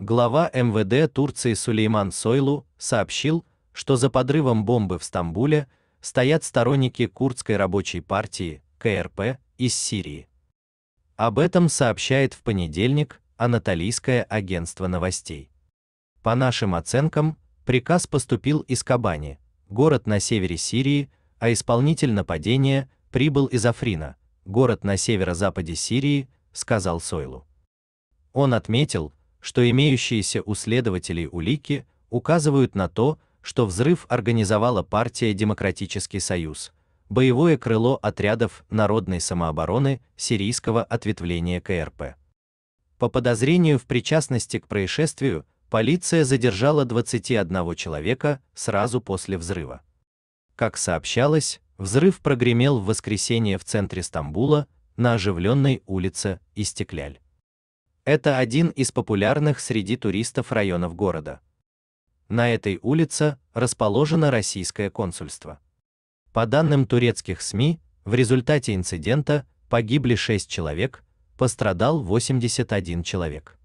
Глава МВД Турции Сулейман Сойлу сообщил, что за подрывом бомбы в Стамбуле стоят сторонники курдской рабочей партии КРП из Сирии. Об этом сообщает в понедельник Анатолийское агентство новостей. По нашим оценкам, приказ поступил из Кабани, город на севере Сирии, а исполнитель нападения прибыл из Африна, город на северо-западе Сирии, сказал Сойлу. Он отметил, что имеющиеся у следователей улики указывают на то, что взрыв организовала партия Демократический союз, боевое крыло отрядов народной самообороны сирийского ответвления КРП. По подозрению в причастности к происшествию, полиция задержала 21 человека сразу после взрыва. Как сообщалось, взрыв прогремел в воскресенье в центре Стамбула на оживленной улице Истекляль. Это один из популярных среди туристов районов города. На этой улице расположено российское консульство. По данным турецких СМИ, в результате инцидента погибли 6 человек, пострадал 81 человек.